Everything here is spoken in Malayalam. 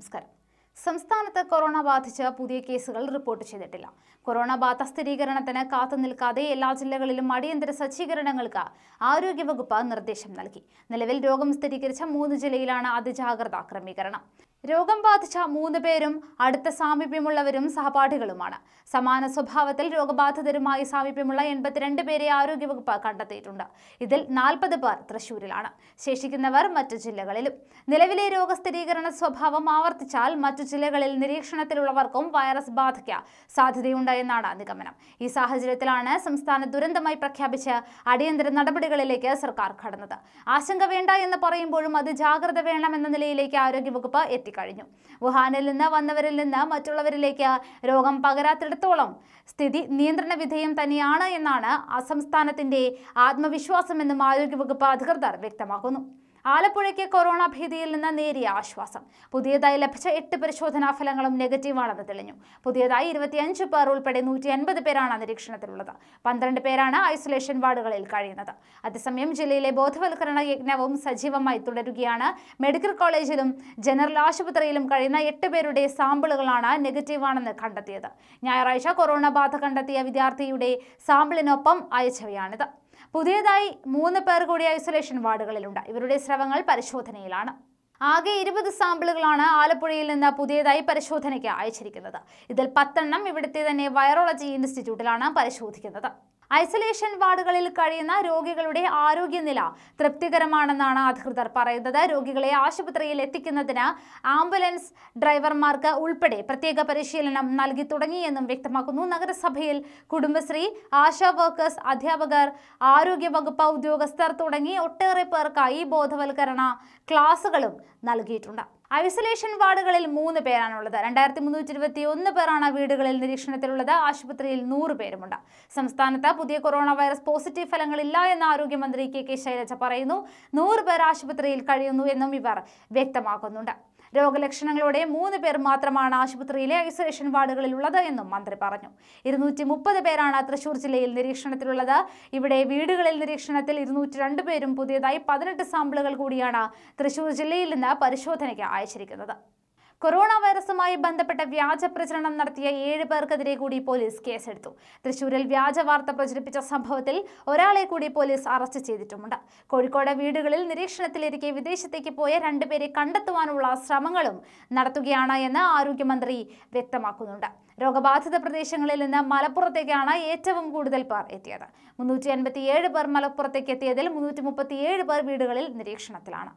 നമസ്കാരം സംസ്ഥാനത്ത് കൊറോണ ബാധിച്ച് പുതിയ കേസുകൾ റിപ്പോർട്ട് ചെയ്തിട്ടില്ല കൊറോണ ബാധ സ്ഥിരീകരണത്തിന് കാത്തു നിൽക്കാതെ എല്ലാ ജില്ലകളിലും അടിയന്തര സജ്ജീകരണങ്ങൾക്ക് ആരോഗ്യവകുപ്പ് നിർദ്ദേശം നൽകി നിലവിൽ രോഗം സ്ഥിരീകരിച്ച മൂന്ന് ജില്ലയിലാണ് അതിജാഗ്രതാ ക്രമീകരണം രോഗം ബാധിച്ച മൂന്ന് പേരും അടുത്ത സാമീപ്യമുള്ളവരും സഹപാഠികളുമാണ് സമാന സ്വഭാവത്തിൽ രോഗബാധിതരുമായി സാമീപ്യമുള്ള എൺപത്തിരണ്ട് പേരെ ആരോഗ്യവകുപ്പ് കണ്ടെത്തിയിട്ടുണ്ട് ഇതിൽ നാൽപ്പത് പേർ തൃശൂരിലാണ് ശേഷിക്കുന്നവർ മറ്റു ജില്ലകളിലും നിലവിലെ രോഗസ്ഥിരീകരണ സ്വഭാവം ആവർത്തിച്ചാൽ മറ്റു ജില്ലകളിൽ നിരീക്ഷണത്തിലുള്ളവർക്കും വൈറസ് ബാധയ്ക്ക് സാധ്യതയുണ്ട് എന്നാണ് നിഗമനം ഈ സാഹചര്യത്തിലാണ് സംസ്ഥാന ദുരന്തമായി പ്രഖ്യാപിച്ച് അടിയന്തര നടപടികളിലേക്ക് സർക്കാർ കടന്നത് ആശങ്ക വേണ്ട എന്ന് പറയുമ്പോഴും അത് ജാഗ്രത വേണമെന്ന നിലയിലേക്ക് ആരോഗ്യവകുപ്പ് എത്തി കഴിഞ്ഞു വുഹാനിൽ നിന്ന് വന്നവരിൽ നിന്ന് മറ്റുള്ളവരിലേക്ക് രോഗം പകരാത്തിടത്തോളം സ്ഥിതി നിയന്ത്രണ വിധേയം തന്നെയാണ് എന്നാണ് അസംസ്ഥാനത്തിന്റെ ആത്മവിശ്വാസമെന്നും ആരോഗ്യവകുപ്പ് അധികൃതർ വ്യക്തമാക്കുന്നു ആലപ്പുഴയ്ക്ക് കൊറോണ ഭീതിയിൽ നിന്ന് നേരിയ ആശ്വാസം പുതിയതായി ലഭിച്ച എട്ട് പരിശോധനാ ഫലങ്ങളും നെഗറ്റീവാണെന്ന് തെളിഞ്ഞു പുതിയതായി ഇരുപത്തിയഞ്ച് പേർ ഉൾപ്പെടെ നൂറ്റി അൻപത് പേരാണ് നിരീക്ഷണത്തിലുള്ളത് പന്ത്രണ്ട് പേരാണ് ഐസൊലേഷൻ വാർഡുകളിൽ കഴിയുന്നത് അതേസമയം ജില്ലയിലെ ബോധവൽക്കരണ യജ്ഞവും സജീവമായി തുടരുകയാണ് മെഡിക്കൽ കോളേജിലും ജനറൽ ആശുപത്രിയിലും കഴിയുന്ന എട്ട് പേരുടെ സാമ്പിളുകളാണ് നെഗറ്റീവാണെന്ന് കണ്ടെത്തിയത് ഞായറാഴ്ച കൊറോണ ബാധ കണ്ടെത്തിയ വിദ്യാർത്ഥിയുടെ സാമ്പിളിനൊപ്പം അയച്ചവയാണിത് പുതിയതായി മൂന്ന് പേർ കൂടി ഐസൊലേഷൻ വാർഡുകളിലുണ്ട് ഇവരുടെ സ്രവങ്ങൾ പരിശോധനയിലാണ് ആകെ ഇരുപത് സാമ്പിളുകളാണ് ആലപ്പുഴയിൽ നിന്ന് പുതിയതായി പരിശോധനയ്ക്ക് അയച്ചിരിക്കുന്നത് ഇതിൽ പത്തെണ്ണം ഇവിടുത്തെ തന്നെ വൈറോളജി ഇൻസ്റ്റിറ്റ്യൂട്ടിലാണ് പരിശോധിക്കുന്നത് ഐസൊലേഷൻ വാർഡുകളിൽ കഴിയുന്ന രോഗികളുടെ ആരോഗ്യനില തൃപ്തികരമാണെന്നാണ് അധികൃതർ പറയുന്നത് രോഗികളെ ആശുപത്രിയിൽ എത്തിക്കുന്നതിന് ആംബുലൻസ് ഡ്രൈവർമാർക്ക് ഉൾപ്പെടെ പ്രത്യേക പരിശീലനം നൽകി തുടങ്ങിയെന്നും വ്യക്തമാക്കുന്നു നഗരസഭയിൽ കുടുംബശ്രീ ആശാ വർക്കേഴ്സ് അധ്യാപകർ ആരോഗ്യവകുപ്പ് ഉദ്യോഗസ്ഥർ തുടങ്ങി ഒട്ടേറെ പേർക്കായി ബോധവൽക്കരണ ക്ലാസുകളും നൽകിയിട്ടുണ്ട് ഐസൊലേഷൻ വാർഡുകളിൽ മൂന്ന് പേരാണുള്ളത് രണ്ടായിരത്തി മുന്നൂറ്റി ഇരുപത്തി ഒന്ന് പേരാണ് വീടുകളിൽ നിരീക്ഷണത്തിലുള്ളത് ആശുപത്രിയിൽ നൂറ് പേരുമുണ്ട് സംസ്ഥാനത്ത് പുതിയ കൊറോണ വൈറസ് പോസിറ്റീവ് ഫലങ്ങളില്ല എന്ന് ആരോഗ്യമന്ത്രി കെ കെ ശൈലജ പറയുന്നു നൂറ് പേർ ആശുപത്രിയിൽ കഴിയുന്നു എന്നും ഇവർ വ്യക്തമാക്കുന്നുണ്ട് രോഗലക്ഷണങ്ങളോടെ മൂന്ന് പേർ മാത്രമാണ് ആശുപത്രിയിലെ ഐസൊലേഷൻ വാർഡുകളിലുള്ളത് എന്നും മന്ത്രി പറഞ്ഞു ഇരുന്നൂറ്റി മുപ്പത് പേരാണ് തൃശൂർ ജില്ലയിൽ നിരീക്ഷണത്തിലുള്ളത് ഇവിടെ വീടുകളിൽ നിരീക്ഷണത്തിൽ ഇരുന്നൂറ്റി രണ്ട് പേരും പുതിയതായി പതിനെട്ട് സാമ്പിളുകൾ കൂടിയാണ് തൃശൂർ ജില്ലയിൽ നിന്ന് പരിശോധനയ്ക്ക് അയച്ചിരിക്കുന്നത് കൊറോണ വൈറസുമായി ബന്ധപ്പെട്ട വ്യാജ പ്രചരണം നടത്തിയ ഏഴ് പേർക്കെതിരെ കൂടി പോലീസ് കേസെടുത്തു തൃശൂരിൽ വ്യാജ വാർത്ത പ്രചരിപ്പിച്ച സംഭവത്തിൽ ഒരാളെ കൂടി പോലീസ് അറസ്റ്റ് ചെയ്തിട്ടുമുണ്ട് കോഴിക്കോട് വീടുകളിൽ നിരീക്ഷണത്തിലിരിക്കെ വിദേശത്തേക്ക് പോയ രണ്ടുപേരെ കണ്ടെത്തുവാനുള്ള ശ്രമങ്ങളും നടത്തുകയാണ് എന്ന് ആരോഗ്യമന്ത്രി വ്യക്തമാക്കുന്നുണ്ട് രോഗബാധിത പ്രദേശങ്ങളിൽ നിന്ന് മലപ്പുറത്തേക്കാണ് ഏറ്റവും കൂടുതൽ പേർ എത്തിയത് മുന്നൂറ്റി പേർ മലപ്പുറത്തേക്ക് എത്തിയതിൽ മുന്നൂറ്റി പേർ വീടുകളിൽ നിരീക്ഷണത്തിലാണ്